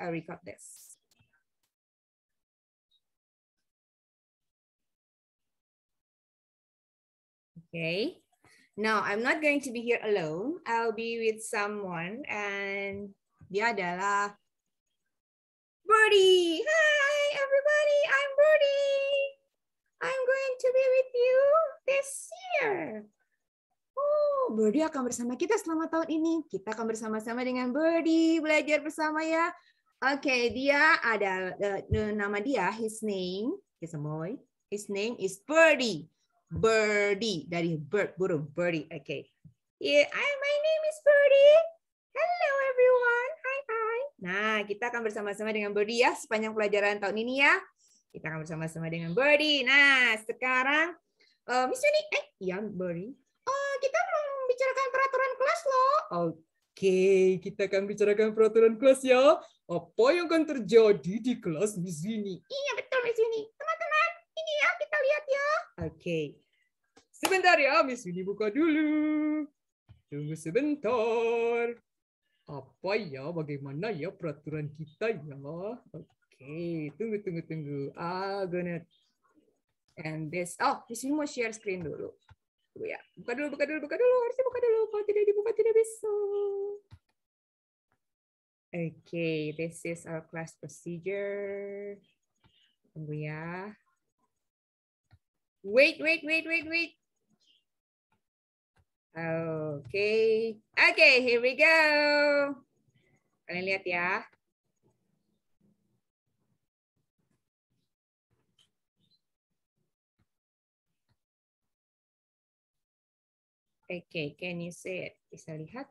I record this. Okay. Now, I'm not going to be here alone. I'll be with someone and dia adalah Birdie. Hi, everybody. I'm Birdie. I'm going to be with you this year. Oh, Birdie akan bersama kita selama tahun ini. Kita akan bersama-sama dengan Birdie belajar bersama ya. Oke, okay, dia ada uh, nama dia, his name, a boy, his name is Birdie. Birdie dari bird burung Birdie. Oke, okay. yeah, I, my name is Birdie. Hello everyone, hi hi. Nah, kita akan bersama-sama dengan Birdie ya sepanjang pelajaran tahun ini ya. Kita akan bersama-sama dengan Birdie. Nah, sekarang uh, Miss Yuni, eh, yang Birdie kita membicarakan peraturan kelas loh. Oke, kita akan bicarakan peraturan kelas ya. Apa yang akan terjadi di kelas di sini Iya betul di sini Teman-teman, ini ya kita lihat ya. Oke. Sebentar ya, Miss Winnie buka dulu. Tunggu sebentar. Apa ya, bagaimana ya peraturan kita ya? Oke, tunggu, tunggu, tunggu. Ah, gonna... And this, oh, Miss Winnie mau share screen dulu ya. Buka dulu, buka dulu, buka dulu. Harusnya buka dulu. Kalau tidak dibuka tidak bisa. Okay, this is our class procedure. Tunggu ya. Wait, wait, wait, wait, wait. Okay. Okay, here we go. Kalian lihat ya. Okay, can you see it? Bisa lihat?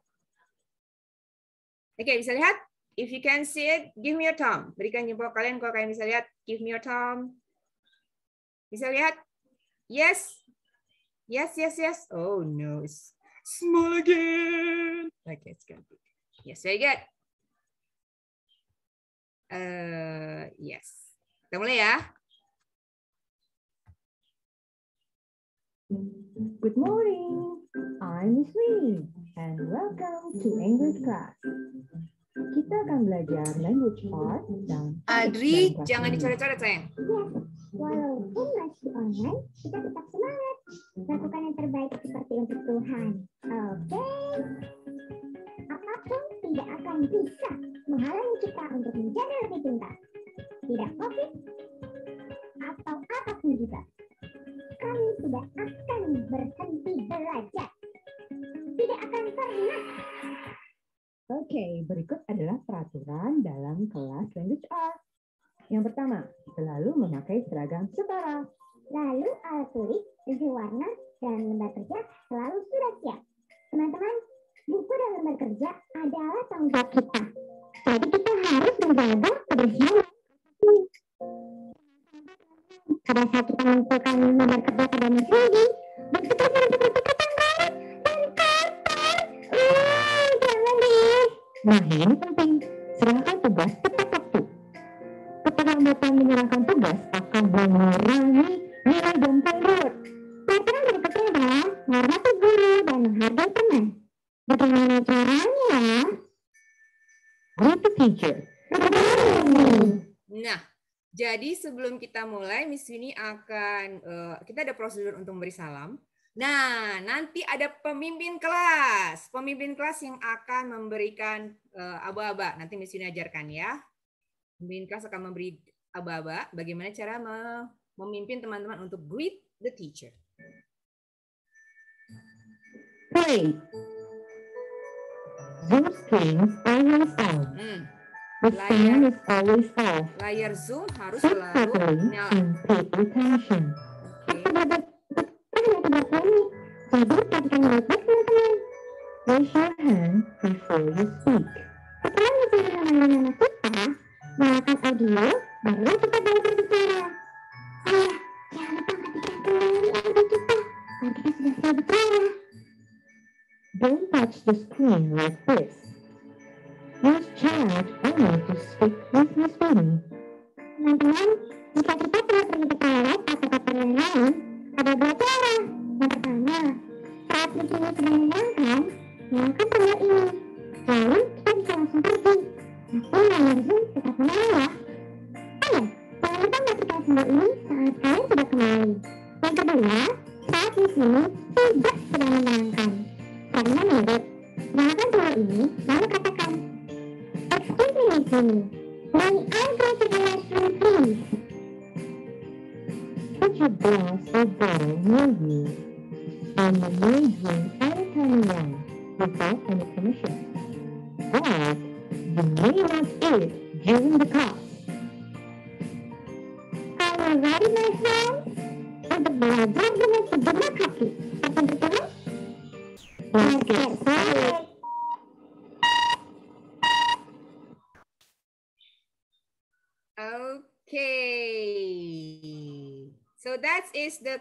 Oke, okay, bisa lihat? If you can see it, give me your thumb. Berikan jempol kalian kalau kalian bisa lihat. Give me your thumb. Bisa lihat? Yes. Yes, yes, yes. Oh no, it's small again. Okay, it's gonna be. Yes, very good. Uh, yes. Kita mulai ya. Good morning. I'm Miss Winnie, and welcome to English class. Kita akan belajar language part dan... Adri, jangan dicoret-coret, sayang. Yes, walaupun masih online, kita tetap semangat. Lakukan yang terbaik seperti untuk Tuhan. Oke? Okay? Apapun tidak akan bisa menghalangi kita untuk menjadi lebih pintar. Tidak COVID atau apapun juga. Kami tidak akan berhenti belajar tidak akan pernah. Oke, okay, berikut adalah peraturan dalam kelas language art. Yang pertama, selalu memakai seragam setara. Lalu alat tulis, tujuh warna, dan lembar kerja selalu sudah siap. Teman-teman, buku dan lembar kerja adalah tanggung jawab kita. Jadi kita harus menjaga kebersihan. Pada saat kita mengumpulkan lembar kerja pada musim ini, berpikir-pikir Nah, ini penting. Serahkan tugas tepat waktu. Keterlambatan menyerahkan tugas akan mengurangi nilai dan reward. Peraturan berikutnya adalah menghormati guru dan menghargai teman. Bagaimana caranya? Good teacher. Nah, jadi sebelum kita mulai, Miss Winnie akan uh, kita ada prosedur untuk memberi salam. Nah, nanti ada pemimpin kelas. Pemimpin kelas yang akan memberikan eh, aba-aba. Nanti Miss Yuni ajarkan ya. Pemimpin kelas akan memberi aba-aba bagaimana cara memimpin teman-teman untuk greet the teacher. Play. Zoom screens always on. The layar, is always off. Layar Zoom harus selalu nyala. Pay attention. Tidur perhatikan baik teman-teman. Raise your hand before you speak. Setelah menjadi nama-nama kita, nyalakan audio, baru kita boleh berbicara. Oh ya, jangan lupa matikan kembali audio kita. Kalau kita sudah selesai bicara. Don't touch the screen like this. Use chat only to speak with uh, your student. Teman-teman, jika kita telah pergi ke toilet atau tempat yang lain, ada dua cara. Yang pertama, saat mesinnya sedang menangkan, nyalakan tombol ini. Lalu kita bisa langsung pergi. Tapi, dari Zoom tetap menarik. Ayo, jangan lupa matikan tombol ini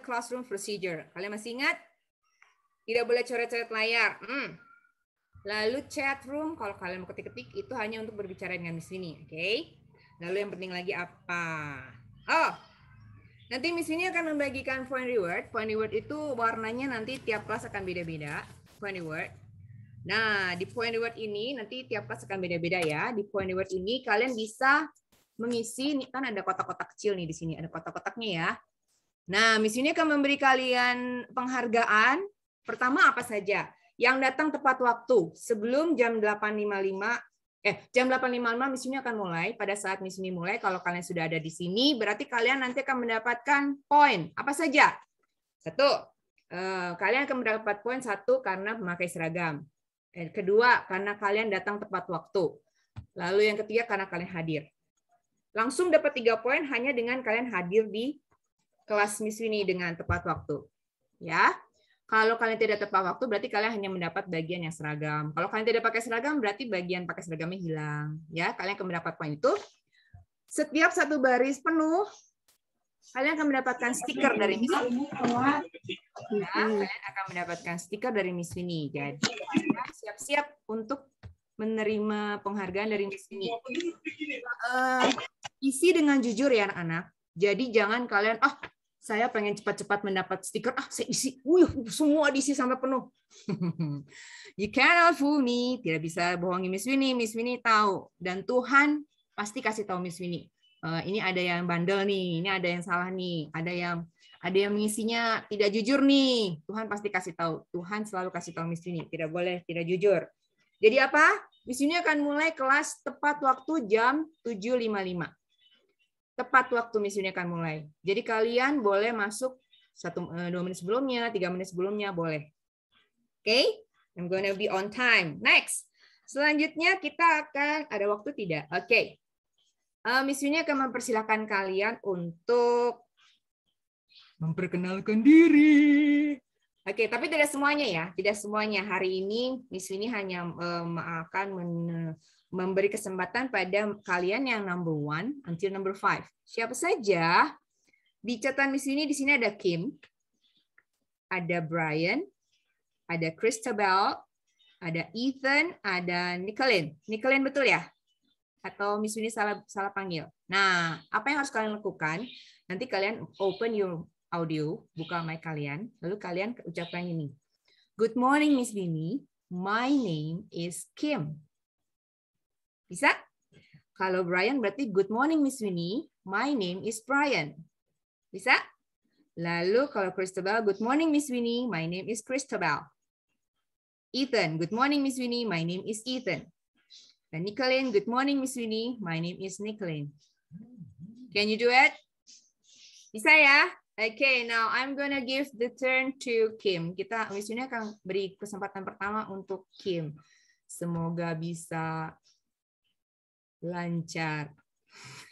classroom procedure. Kalian masih ingat? Tidak boleh coret-coret layar. Hmm. Lalu chat room, kalau kalian mau ketik-ketik, itu hanya untuk berbicara dengan Miss Winnie. Oke? Okay? Lalu yang penting lagi apa? Oh, nanti Miss Winnie akan membagikan point reward. Point reward itu warnanya nanti tiap kelas akan beda-beda. Point reward. Nah, di point reward ini nanti tiap kelas akan beda-beda ya. Di point reward ini kalian bisa mengisi, ini kan ada kotak-kotak kecil nih di sini, ada kotak-kotaknya ya. Nah, Miss Uni akan memberi kalian penghargaan. Pertama apa saja? Yang datang tepat waktu, sebelum jam 8.55 eh jam 8.55 Miss Uni akan mulai. Pada saat Miss Uni mulai, kalau kalian sudah ada di sini, berarti kalian nanti akan mendapatkan poin. Apa saja? Satu, eh, kalian akan mendapat poin satu karena memakai seragam. Eh, kedua, karena kalian datang tepat waktu. Lalu yang ketiga, karena kalian hadir. Langsung dapat tiga poin hanya dengan kalian hadir di kelas Miss Winnie dengan tepat waktu. Ya. Kalau kalian tidak tepat waktu, berarti kalian hanya mendapat bagian yang seragam. Kalau kalian tidak pakai seragam, berarti bagian pakai seragamnya hilang. Ya, kalian akan mendapat poin itu. Setiap satu baris penuh, kalian akan mendapatkan stiker dari Miss Winnie. Ya, kalian akan mendapatkan stiker dari Miss Winnie. Jadi, siap-siap untuk menerima penghargaan dari Miss Winnie. Uh, eh, isi dengan jujur ya anak-anak. Jadi jangan kalian ah saya pengen cepat-cepat mendapat stiker, ah saya isi, wih semua diisi sampai penuh. you cannot fool me, tidak bisa bohongi Miss Winnie, Miss Winnie tahu dan Tuhan pasti kasih tahu Miss Winnie. Uh, ini ada yang bandel nih, ini ada yang salah nih, ada yang ada yang mengisinya tidak jujur nih. Tuhan pasti kasih tahu. Tuhan selalu kasih tahu Miss Winnie, tidak boleh tidak jujur. Jadi apa? Miss Winnie akan mulai kelas tepat waktu jam 7.55 tepat waktu misinya akan mulai. Jadi kalian boleh masuk satu eh, dua menit sebelumnya, tiga menit sebelumnya boleh. Oke, okay? I'm gonna be on time. Next, selanjutnya kita akan ada waktu tidak. Oke, okay. uh, eh, misinya akan mempersilahkan kalian untuk memperkenalkan diri. Oke, okay, tapi tidak semuanya ya, tidak semuanya. Hari ini misi ini hanya um, akan men memberi kesempatan pada kalian yang number one until number five. Siapa saja? Di catatan di sini, di sini ada Kim, ada Brian, ada Christabel, ada Ethan, ada Nicolin. Nicolin betul ya? Atau Miss Winnie salah, salah panggil? Nah, apa yang harus kalian lakukan? Nanti kalian open your audio, buka mic kalian, lalu kalian ucapkan ini. Good morning, Miss Winnie. My name is Kim. Bisa? Kalau Brian berarti good morning Miss Winnie. My name is Brian. Bisa? Lalu kalau Cristobal, good morning Miss Winnie. My name is Christabel. Ethan, good morning Miss Winnie. My name is Ethan. Dan Nicolene, good morning Miss Winnie. My name is Nicolene. Can you do it? Bisa ya? Okay, now I'm gonna give the turn to Kim. Kita Miss Winnie akan beri kesempatan pertama untuk Kim. Semoga bisa lancar.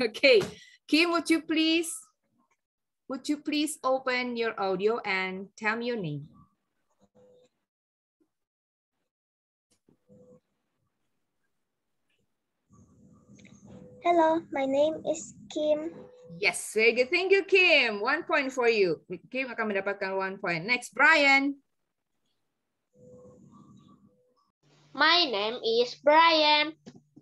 Okay, Kim, would you please, would you please open your audio and tell me your name? Hello, my name is Kim. Yes, very good. Thank you, Kim. One point for you. Kim akan mendapatkan one point. Next, Brian. My name is Brian.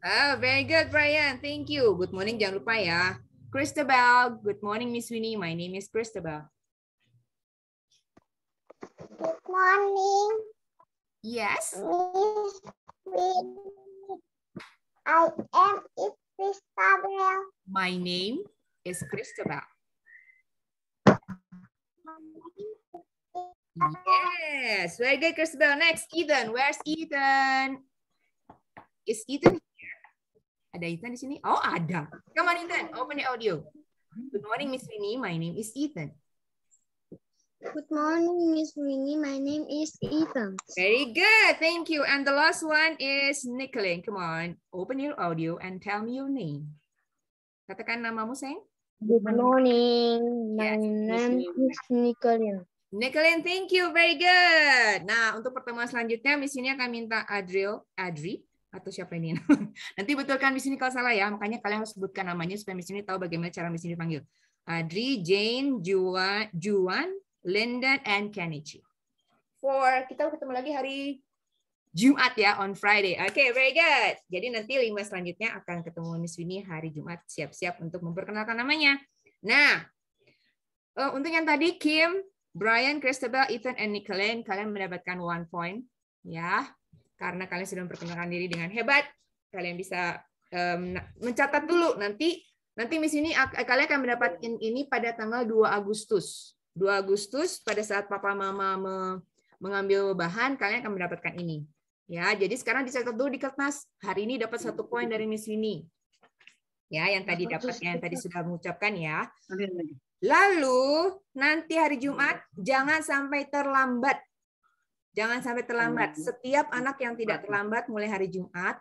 Oh, very good, Brian. Thank you. Good morning, jangan lupa ya. Christabel, good morning, Miss Winnie. My name is Christabel. Good morning. Yes. Miss Winnie. I am is Christabel. My name is Christabel. Yes, very good, Christabel. Next, Ethan. Where's Ethan? Is Ethan Ada Ethan di sini? Oh, ada. Come on, Ethan. Open the audio. Good morning, Miss Winnie. My name is Ethan. Good morning, Miss Winnie. My name is Ethan. Very good. Thank you. And the last one is Nicolin. Come on, open your audio and tell me your name. Katakan namamu, sayang. Good morning. My yes, name is Nicolin. Nicolin, thank you. Very good. Nah, untuk pertemuan selanjutnya, Miss Winnie akan minta Adriel, Adri atau siapa ini? Nanti betulkan di sini kalau salah ya, makanya kalian harus sebutkan namanya supaya di sini tahu bagaimana cara di sini dipanggil. Adri, Jane, Juan, Juan, Linda, and Kenichi. For kita ketemu lagi hari Jumat ya, on Friday. Oke, okay, very good. Jadi nanti lima selanjutnya akan ketemu Miss Winnie hari Jumat siap-siap untuk memperkenalkan namanya. Nah, eh, untuk yang tadi Kim, Brian, Christabel, Ethan, and Nicolene, kalian mendapatkan one point. Ya, karena kalian sudah memperkenalkan diri dengan hebat, kalian bisa um, mencatat dulu nanti nanti Miss ini kalian akan mendapatkan ini pada tanggal 2 Agustus. 2 Agustus pada saat papa mama me, mengambil bahan kalian akan mendapatkan ini. Ya, jadi sekarang dicatat dulu di kertas. Hari ini dapat satu poin dari Miss Winnie. Ya, yang tadi dapat yang tadi sudah mengucapkan ya. Lalu nanti hari Jumat jangan sampai terlambat Jangan sampai terlambat. Setiap anak yang tidak terlambat mulai hari Jumat,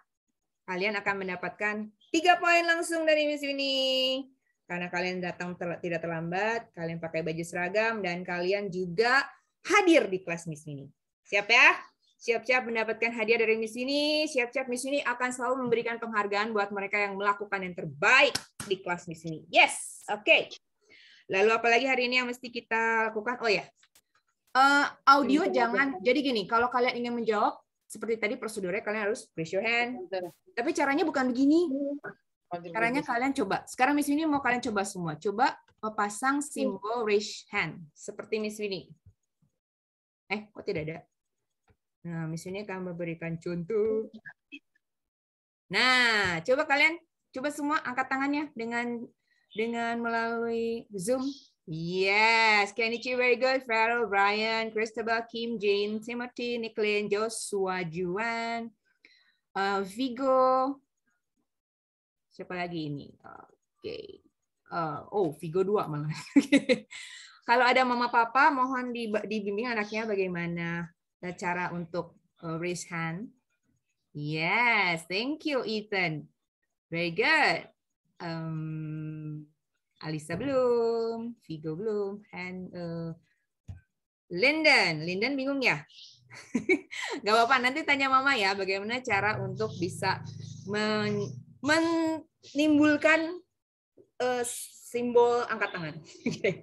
kalian akan mendapatkan tiga poin langsung dari Miss Winnie. Karena kalian datang ter tidak terlambat, kalian pakai baju seragam, dan kalian juga hadir di kelas Miss Winnie. Siap ya? Siap-siap mendapatkan hadiah dari Miss Winnie. Siap-siap Miss Winnie akan selalu memberikan penghargaan buat mereka yang melakukan yang terbaik di kelas Miss Winnie. Yes, oke. Okay. Lalu apalagi hari ini yang mesti kita lakukan? Oh ya, Uh, audio Ini jangan. Jadi gini, kalau kalian ingin menjawab seperti tadi prosedurnya kalian harus raise your hand. Tapi caranya bukan begini. Caranya kalian coba. Sekarang Miss Winnie mau kalian coba semua. Coba pasang hmm. simbol raise hand seperti Miss Winnie. Eh, kok tidak ada? Nah, Miss Winnie akan memberikan contoh. Nah, coba kalian coba semua angkat tangannya dengan dengan melalui Zoom. Yes, Kenichi, very good. Farrell, Brian, Christabel, Kim, Jane, Timothy, Nicklin, Joshua, Juan, uh, Vigo. Siapa lagi ini? Oke. Okay. Uh, oh, Vigo dua malah. Kalau ada mama papa, mohon dibimbing anaknya bagaimana cara untuk uh, raise hand. Yes, thank you, Ethan. Very good. Um, Alisa belum, Vigo belum, and uh, Linden. Linden bingung ya? Gak apa-apa, nanti tanya mama ya bagaimana cara untuk bisa men menimbulkan uh, simbol angkat tangan.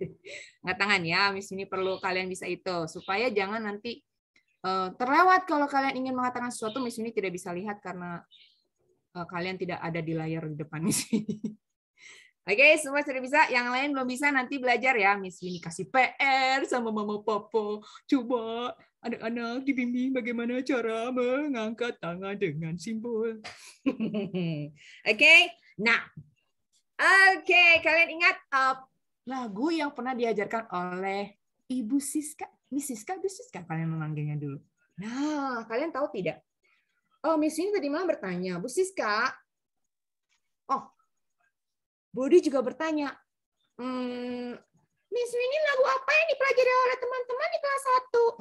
angkat tangan ya, Miss ini perlu kalian bisa itu supaya jangan nanti uh, terlewat kalau kalian ingin mengatakan sesuatu Miss ini tidak bisa lihat karena uh, kalian tidak ada di layar di depan Miss ini. Oke, semua sudah bisa. Yang lain belum bisa, nanti belajar ya. Miss Winnie kasih PR sama Mama Papa. Coba anak-anak dibimbing bagaimana cara mengangkat tangan dengan simbol. Oke, okay? nah. Oke, okay, kalian ingat uh, lagu yang pernah diajarkan oleh Ibu Siska? Miss Siska, Ibu Siska kalian memanggilnya dulu. Nah, kalian tahu tidak? Oh, Miss Winnie tadi malam bertanya, Bu Siska, oh, Budi juga bertanya, hmm, Miss lagu apa yang dipelajari oleh teman-teman di kelas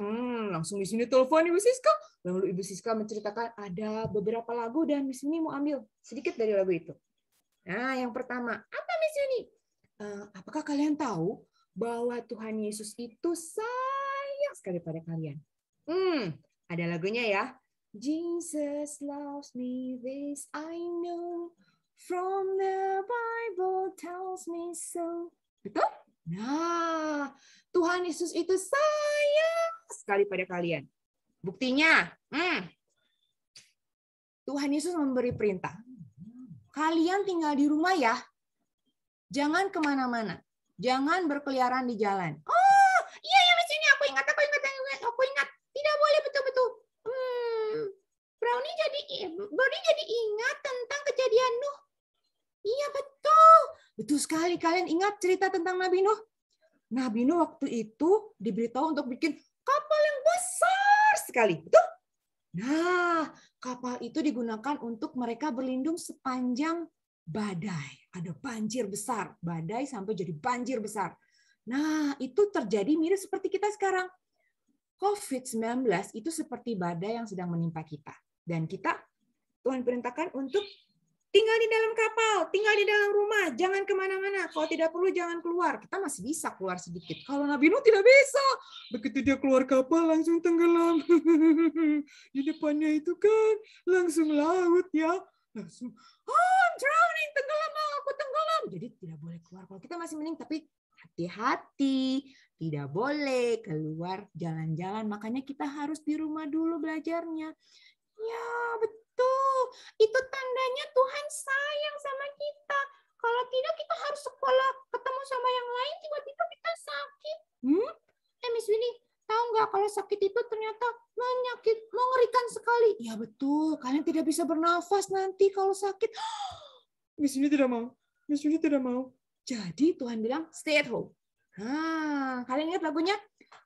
1? Hmm, langsung di sini telepon Ibu Siska. Lalu Ibu Siska menceritakan ada beberapa lagu dan Miss Winnie mau ambil sedikit dari lagu itu. Nah, yang pertama, apa Miss Winnie? Uh, apakah kalian tahu bahwa Tuhan Yesus itu sayang sekali pada kalian? Hmm, ada lagunya ya. Jesus loves me, this I know. From the Bible tells me so. Betul? Nah, Tuhan Yesus itu sayang sekali pada kalian. Buktinya, hmm, Tuhan Yesus memberi perintah. Kalian tinggal di rumah ya. Jangan kemana-mana. Jangan berkeliaran di jalan. Oh, Betul sekali, kalian ingat cerita tentang Nabi Nuh? Nabi Nuh waktu itu diberitahu untuk bikin kapal yang besar sekali. Betul? Nah, kapal itu digunakan untuk mereka berlindung sepanjang badai. Ada banjir besar, badai sampai jadi banjir besar. Nah, itu terjadi mirip seperti kita sekarang. COVID-19 itu seperti badai yang sedang menimpa kita. Dan kita, Tuhan perintahkan untuk tinggal di dalam kapal, tinggal di dalam rumah, jangan kemana-mana. Kalau tidak perlu jangan keluar. Kita masih bisa keluar sedikit. Kalau Nabi Nuh tidak bisa. Begitu dia keluar kapal langsung tenggelam. di depannya itu kan langsung laut ya. Langsung, oh I'm drowning, tenggelam, oh, aku tenggelam. Jadi tidak boleh keluar. Kalau kita masih mending, tapi hati-hati, tidak boleh keluar jalan-jalan. Makanya kita harus di rumah dulu belajarnya. Ya, betul. Itu tandanya Tuhan sayang sama kita. Kalau tidak kita harus sekolah ketemu sama yang lain, tiba-tiba kita sakit. Hmm? Eh, Miss Winnie, tahu nggak kalau sakit itu ternyata menyakit, mengerikan sekali. Ya betul, kalian tidak bisa bernafas nanti kalau sakit. Miss Winnie tidak mau. Miss Winnie tidak mau. Jadi Tuhan bilang stay at home. Ah, kalian ingat lagunya?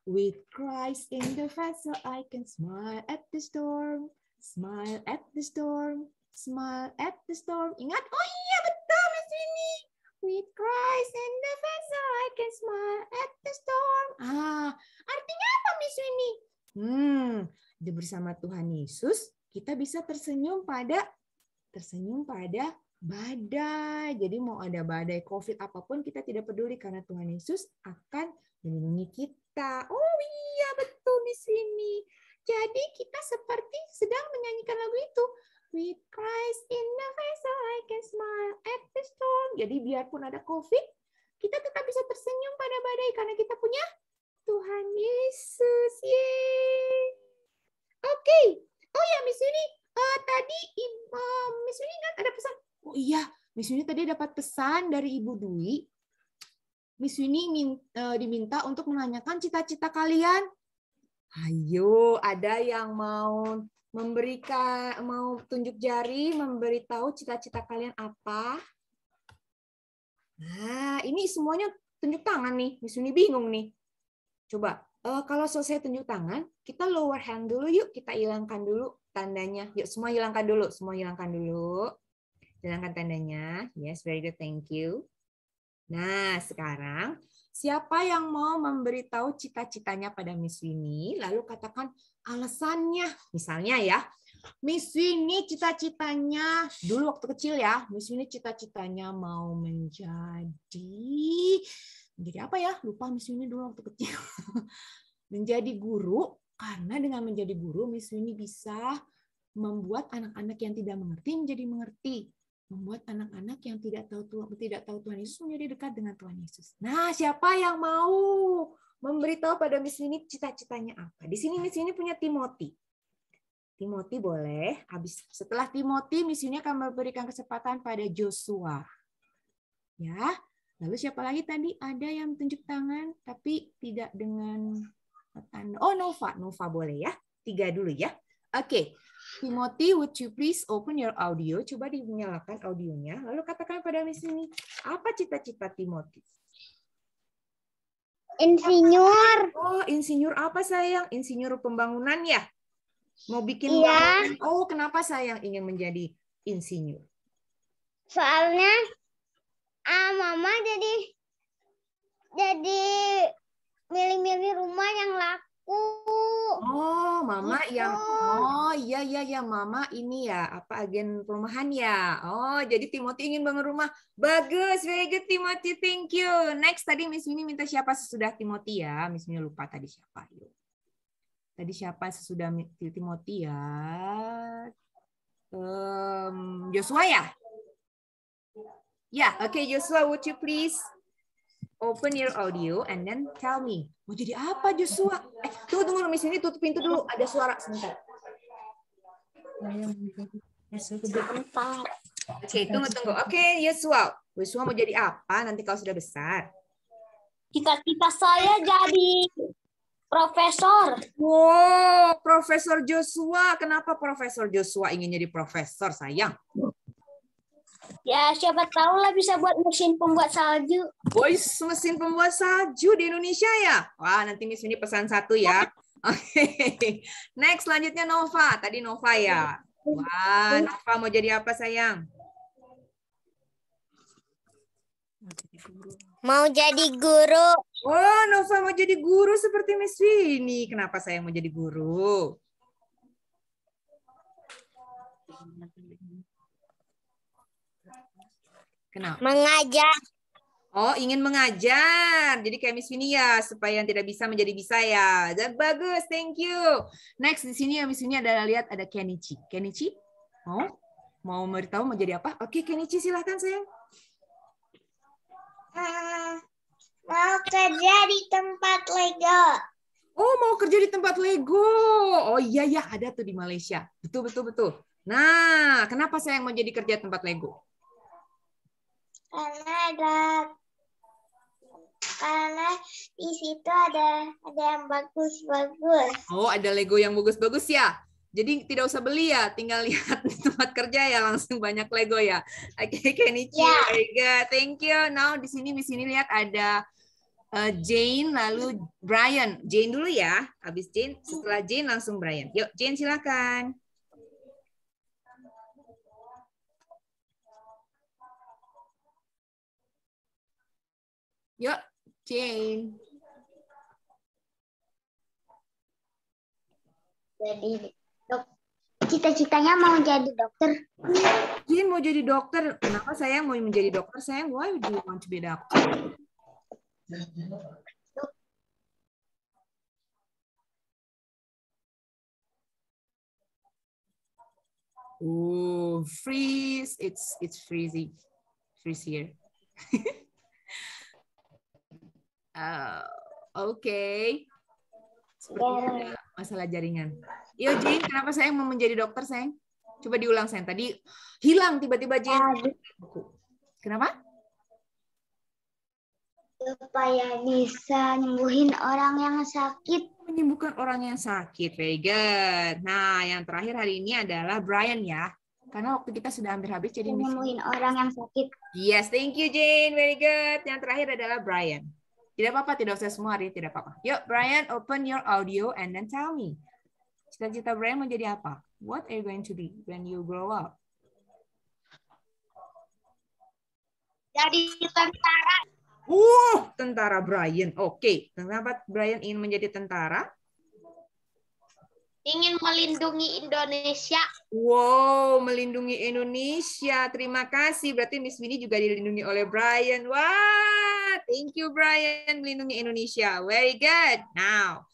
With Christ in the vessel, I can smile at the storm. Smile at the storm, smile at the storm. Ingat? Oh iya betul di sini. With Christ and the vessel I can smile at the storm. Ah, artinya apa Miss Winnie? Hmm, di bersama Tuhan Yesus kita bisa tersenyum pada tersenyum pada badai. Jadi mau ada badai COVID apapun kita tidak peduli karena Tuhan Yesus akan melindungi kita. Oh iya betul di sini. Jadi kita seperti sedang menyanyikan lagu itu. With Christ in the face I can smile at the storm. Jadi biarpun ada COVID, kita tetap bisa tersenyum pada badai karena kita punya Tuhan Yesus. Yeay. Oke. Okay. Oh ya, Miss Yuni, uh, eh, tadi uh, Miss Yuni kan ada pesan. Oh iya, Miss Yuni tadi dapat pesan dari Ibu Dwi. Miss Yuni min, uh, diminta untuk menanyakan cita-cita kalian. Ayo, ada yang mau memberikan mau tunjuk jari, memberitahu cita-cita kalian apa? Nah, ini semuanya tunjuk tangan nih. Miss Uni bingung nih. Coba, uh, kalau selesai tunjuk tangan, kita lower hand dulu yuk. Kita hilangkan dulu tandanya. Yuk, semua hilangkan dulu. Semua hilangkan dulu. Hilangkan tandanya. Yes, very good. Thank you. Nah, sekarang Siapa yang mau memberitahu cita-citanya pada Miss Winnie, lalu katakan alasannya. Misalnya ya, Miss Winnie cita-citanya, dulu waktu kecil ya, Miss Winnie cita-citanya mau menjadi, menjadi apa ya? Lupa Miss Winnie dulu waktu kecil. menjadi guru, karena dengan menjadi guru, Miss Winnie bisa membuat anak-anak yang tidak mengerti menjadi mengerti membuat anak-anak yang tidak tahu Tuhan, tidak tahu Tuhan Yesus menjadi dekat dengan Tuhan Yesus. Nah, siapa yang mau memberitahu pada Miss ini cita-citanya apa? Di sini Miss ini punya Timothy. Timothy boleh. Habis setelah Timothy, Miss akan memberikan kesempatan pada Joshua. Ya. Lalu siapa lagi tadi? Ada yang tunjuk tangan tapi tidak dengan tanda. Oh, Nova. Nova boleh ya. Tiga dulu ya. Oke, okay. Timothy, would you please open your audio? Coba dinyalakan audionya. Lalu katakan pada Miss ini, apa cita-cita Timothy? Insinyur. Oh, insinyur apa sayang? Insinyur pembangunan ya? Mau bikin iya. Oh, kenapa sayang ingin menjadi insinyur? Soalnya ah, mama jadi jadi milih-milih rumah yang laku aku. Oh, mama itu. yang Oh, iya iya iya, mama ini ya apa agen perumahan ya. Oh, jadi Timothy ingin bangun rumah. Bagus, very good Timothy. Thank you. Next tadi Miss Mini minta siapa sesudah Timothy ya. Miss Mini lupa tadi siapa. Yuk. Tadi siapa sesudah Timothy ya? Um, Joshua ya? Ya, yeah, oke okay, Joshua, would you please open your audio and then tell me. Mau jadi apa Joshua? Eh, tunggu tunggu Miss ini tutup pintu dulu, ada suara sebentar. Oke, okay, tunggu tunggu. Oke, okay, Joshua. Joshua mau jadi apa nanti kalau sudah besar? Kita kita saya jadi profesor. Wow, Profesor Joshua. Kenapa Profesor Joshua ingin jadi profesor, sayang? Ya, siapa tahu lah bisa buat mesin pembuat salju. Boys, mesin pembuat salju di Indonesia ya? Wah, nanti Miss ini pesan satu ya. Oke. Next, selanjutnya Nova. Tadi Nova ya. Wah, Nova mau jadi apa sayang? Mau jadi guru. Oh, Nova mau jadi guru seperti Miss Vini. Kenapa sayang mau jadi guru? Kenapa? Mengajar. Oh, ingin mengajar. Jadi kayak Miss Vinia, supaya yang tidak bisa menjadi bisa ya. Dan bagus, thank you. Next di sini ya Miss Vinia ada lihat ada Kenichi. Kenichi, mau mau beritahu mau jadi apa? Oke, Kenichi silahkan sayang. Uh, mau kerja di tempat Lego. Oh, mau kerja di tempat Lego. Oh iya ya, ada tuh di Malaysia. Betul betul betul. Nah, kenapa saya mau jadi kerja di tempat Lego? karena ada karena di situ ada ada yang bagus-bagus. Oh, ada Lego yang bagus-bagus ya. Jadi tidak usah beli ya, tinggal lihat di tempat kerja ya langsung banyak Lego ya. Oke, okay, Kenichi, yeah. Thank you. Now di sini di sini lihat ada uh, Jane lalu Brian. Jane dulu ya. Habis Jane, setelah Jane langsung Brian. Yuk, Jane silakan. Yuk, Jane. Jadi dok, cita-citanya mau jadi dokter. Jane mau jadi dokter. Kenapa saya mau menjadi dokter? Saya why do you want to be doctor? Oh, freeze! It's it's freezing, freeze here. Oh, oke. Okay. masalah jaringan. Yo, iya, Jane, kenapa saya mau menjadi dokter, Seng? Coba diulang, Seng. Tadi hilang tiba-tiba, Jane. Kenapa? Supaya bisa nyembuhin orang yang sakit menyembuhkan orang yang sakit. Very good. Nah, yang terakhir hari ini adalah Brian ya. Karena waktu kita sudah hampir habis, jadi Nyembuhin orang yang sakit. Yes, thank you Jane. Very good. Yang terakhir adalah Brian. Tidak apa-apa, tidak usah semua hari, tidak apa-apa. Yuk, Brian, open your audio and then tell me. Cita-cita Brian mau jadi apa? What are you going to be when you grow up? Jadi tentara. Uh, tentara Brian. Oke, okay. kenapa Brian ingin menjadi tentara? ingin melindungi Indonesia. Wow, melindungi Indonesia. Terima kasih. Berarti Miss Winnie juga dilindungi oleh Brian. Wah, Thank you Brian, melindungi Indonesia. Very good. Now,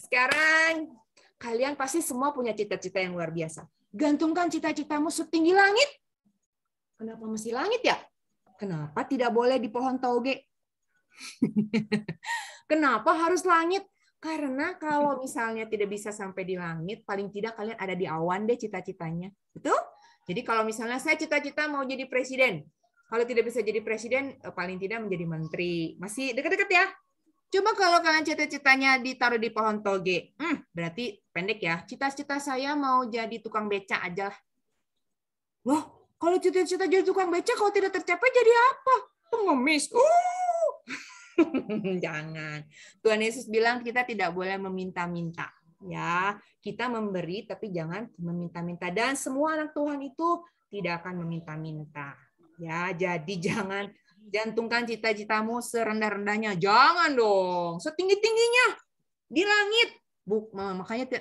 sekarang kalian pasti semua punya cita-cita yang luar biasa. Gantungkan cita-citamu setinggi langit. Kenapa mesti langit ya? Kenapa tidak boleh di pohon toge? Kenapa harus langit? Karena kalau misalnya tidak bisa sampai di langit, paling tidak kalian ada di awan deh cita-citanya. Betul? Jadi kalau misalnya saya cita-cita mau jadi presiden, kalau tidak bisa jadi presiden, eh, paling tidak menjadi menteri. Masih dekat-dekat ya. Coba kalau kalian cita-citanya ditaruh di pohon toge, hmm, berarti pendek ya. Cita-cita saya mau jadi tukang beca aja lah. Wah, kalau cita-cita jadi tukang beca, kalau tidak tercapai jadi apa? Pengemis. Uh. Jangan. Tuhan Yesus bilang kita tidak boleh meminta-minta. Ya, kita memberi tapi jangan meminta-minta. Dan semua anak Tuhan itu tidak akan meminta-minta. Ya, jadi jangan jantungkan cita-citamu serendah-rendahnya. Jangan dong, setinggi-tingginya di langit. Buk, makanya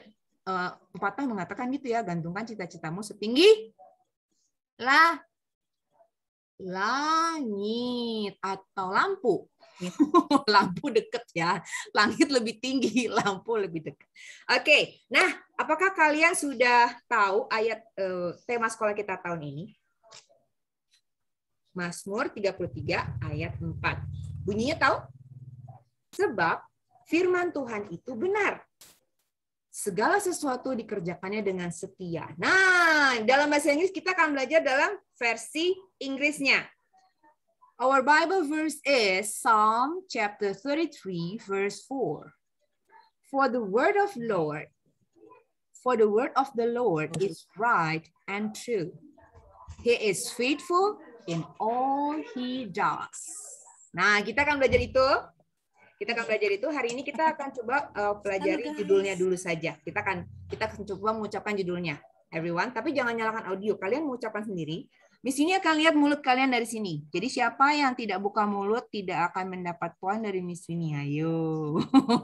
uh, eh, pepatah mengatakan gitu ya, gantungkan cita-citamu setinggi lah langit atau lampu. lampu deket ya, langit lebih tinggi, lampu lebih dekat. Oke, nah apakah kalian sudah tahu ayat uh, tema sekolah kita tahun ini? Mazmur 33 ayat 4. Bunyinya tahu? Sebab firman Tuhan itu benar. Segala sesuatu dikerjakannya dengan setia. Nah, dalam bahasa Inggris kita akan belajar dalam versi Inggrisnya. Our Bible verse is Psalm chapter 33 verse 4. For the word of Lord For the word of the Lord is right and true. He is faithful in all he does. Nah, kita akan belajar itu. Kita akan belajar itu. Hari ini kita akan coba uh, pelajari judulnya dulu saja. Kita akan kita akan coba mengucapkan judulnya. Everyone, tapi jangan nyalakan audio. Kalian mengucapkan sendiri. Di sini akan lihat mulut kalian dari sini. Jadi siapa yang tidak buka mulut tidak akan mendapat poin dari Miss Winnie. Ayo.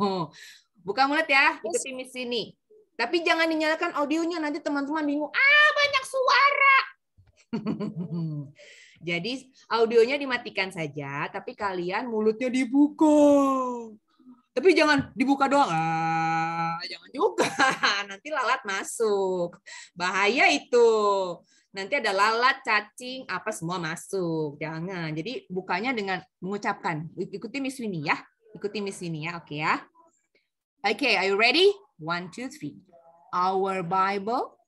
buka mulut ya, ikuti Miss Winnie. Tapi jangan dinyalakan audionya nanti teman-teman bingung. Ah, banyak suara. Jadi audionya dimatikan saja, tapi kalian mulutnya dibuka. Tapi jangan dibuka doang. Ah, jangan juga. Nanti lalat masuk. Bahaya itu. Nanti ada lalat, cacing, apa semua masuk. Jangan. Jadi bukanya dengan mengucapkan. Ikuti Miss Winnie ya. Ikuti Miss Winnie ya. Oke ya. Oke, okay, are you ready? One, two, three. Our Bible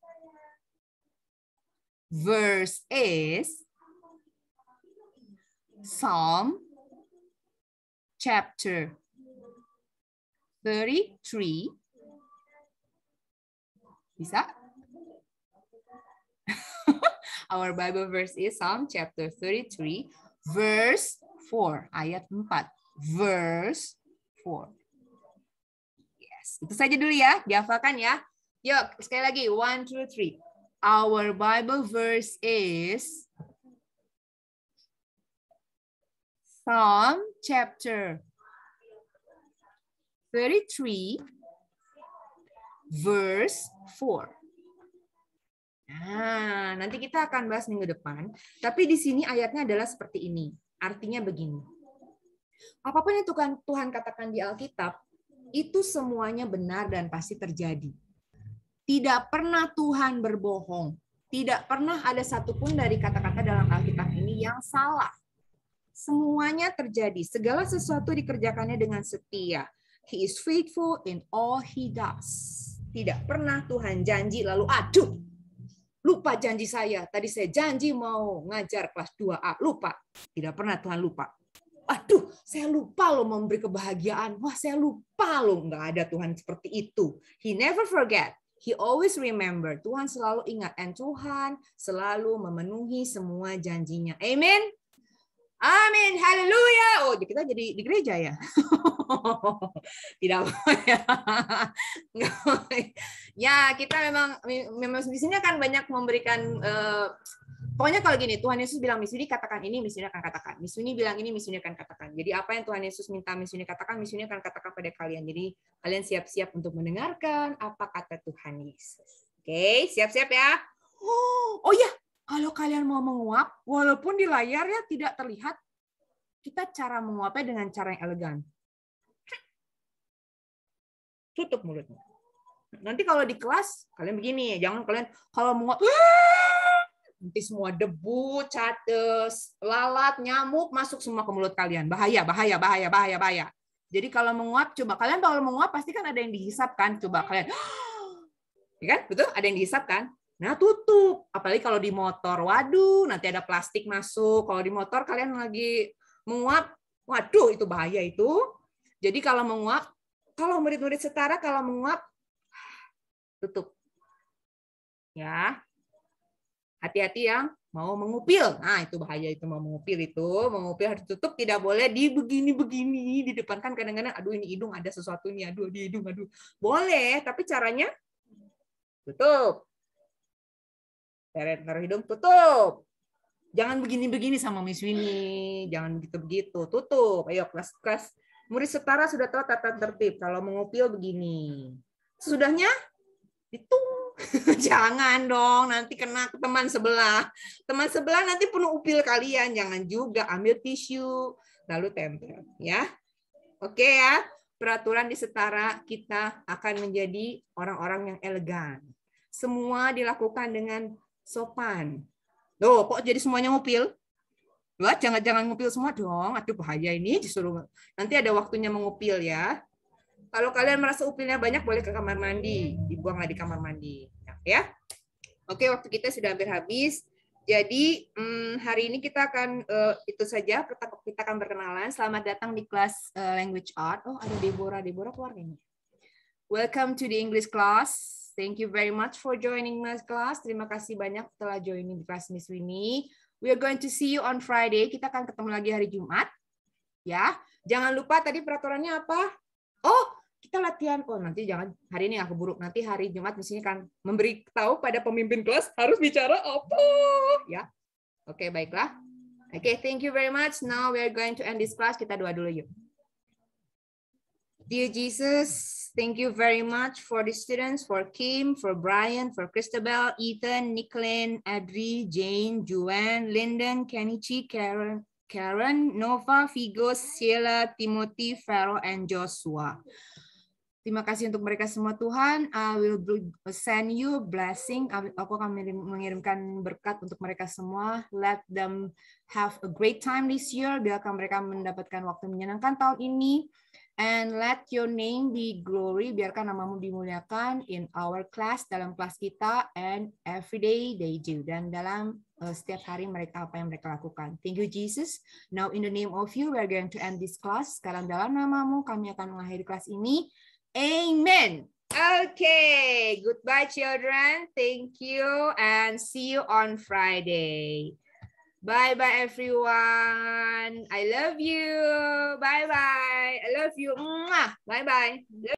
verse is Psalm chapter 33. Bisa? Our Bible verse is Psalm chapter 33, verse 4, ayat 4. Verse 4. Yes, itu saja dulu ya, dihafalkan ya. Yuk, sekali lagi, 1, 2, 3. Our Bible verse is from chapter 33 verse 4. Nah, nanti kita akan bahas minggu depan, tapi di sini ayatnya adalah seperti ini. Artinya begini. Apapun yang Tuhan, Tuhan katakan di Alkitab, itu semuanya benar dan pasti terjadi. Tidak pernah Tuhan berbohong. Tidak pernah ada satupun dari kata-kata dalam Alkitab ini yang salah semuanya terjadi. Segala sesuatu dikerjakannya dengan setia. He is faithful in all he does. Tidak pernah Tuhan janji lalu aduh lupa janji saya. Tadi saya janji mau ngajar kelas 2A, lupa. Tidak pernah Tuhan lupa. Aduh, saya lupa loh memberi kebahagiaan. Wah, saya lupa loh. Nggak ada Tuhan seperti itu. He never forget. He always remember. Tuhan selalu ingat. And Tuhan selalu memenuhi semua janjinya. amen Amin, haleluya. Oh, kita jadi di gereja ya. Tidak apa ya. ya, kita memang memang di sini akan banyak memberikan uh, pokoknya kalau gini, Tuhan Yesus bilang misi ini katakan ini, misi akan katakan. Misi ini bilang ini, misi akan katakan. Jadi apa yang Tuhan Yesus minta misi katakan, misi akan katakan pada kalian. Jadi kalian siap-siap untuk mendengarkan apa kata Tuhan Yesus. Oke, siap-siap ya. Oh, oh ya, kalau kalian mau menguap, walaupun di layar ya tidak terlihat, kita cara menguapnya dengan cara yang elegan. Tutup mulutnya. Nanti kalau di kelas, kalian begini, jangan kalian kalau menguap, ah! nanti semua debu, cates, lalat, nyamuk masuk semua ke mulut kalian. Bahaya, bahaya, bahaya, bahaya, bahaya. Jadi kalau menguap, coba kalian kalau menguap pasti kan ada yang dihisap kan, coba kalian, ah! ya kan, betul? Ada yang dihisap kan? Nah, tutup. Apalagi kalau di motor, waduh, nanti ada plastik masuk. Kalau di motor kalian lagi menguap, waduh, itu bahaya itu. Jadi kalau menguap, kalau murid-murid setara kalau menguap tutup. Ya. Hati-hati yang mau mengupil. Nah, itu bahaya itu mau mengupil itu. Mengupil harus tutup, tidak boleh di begini-begini di depan kan kadang-kadang aduh ini hidung ada sesuatu nih, aduh di hidung, aduh. Boleh, tapi caranya tutup Teret naruh hidung, tutup. Jangan begini-begini sama Miss Winnie, jangan begitu-begitu, tutup. Ayo kelas-kelas murid setara sudah tahu tata tertib. Kalau mengupil begini. Sesudahnya hitung. jangan dong, nanti kena ke teman sebelah. Teman sebelah nanti penuh upil kalian, jangan juga ambil tisu lalu tempel ya. Oke ya. Peraturan di setara kita akan menjadi orang-orang yang elegan semua dilakukan dengan sopan. Loh, kok jadi semuanya ngupil? Wah, jangan-jangan ngupil semua dong. Aduh, bahaya ini. Disuruh nanti ada waktunya mengupil ya. Kalau kalian merasa upilnya banyak, boleh ke kamar mandi. Dibuanglah di kamar mandi. Ya. Oke, waktu kita sudah hampir habis. Jadi mm, hari ini kita akan eh, itu saja kita akan berkenalan. Selamat datang di kelas eh, language art. Oh ada Deborah, Deborah keluar ini. Welcome to the English class. Thank you very much for joining my class. Terima kasih banyak telah join di kelas Miss Winnie. We are going to see you on Friday. Kita akan ketemu lagi hari Jumat. Ya, jangan lupa tadi peraturannya apa? Oh, kita latihan. Oh, nanti jangan hari ini aku buruk. Nanti hari Jumat di kan memberi tahu pada pemimpin kelas harus bicara apa. Ya, oke okay, baiklah. Oke, okay, thank you very much. Now we are going to end this class. Kita doa dulu yuk. Dear Jesus, thank you very much for the students, for Kim, for Brian, for Christabel, Ethan, Nicklin, Adri, Jane, Joanne, Linden, Kenichi, Karen, Karen, Nova, Vigo, Sheila, Timothy, Pharaoh, and Joshua. Terima kasih untuk mereka semua Tuhan. I will send you blessing. Aku akan mengirimkan berkat untuk mereka semua. Let them have a great time this year. Biarkan mereka mendapatkan waktu menyenangkan tahun ini. And let your name be glory, biarkan namamu dimuliakan in our class, dalam kelas kita, and every day they do. Dan dalam uh, setiap hari mereka apa yang mereka lakukan. Thank you Jesus. Now in the name of you, we are going to end this class. Sekarang dalam namamu kami akan mengakhiri kelas ini. Amen. Okay, goodbye children. Thank you and see you on Friday. Bye bye everyone. I love you. Bye bye. I love you. Bye bye.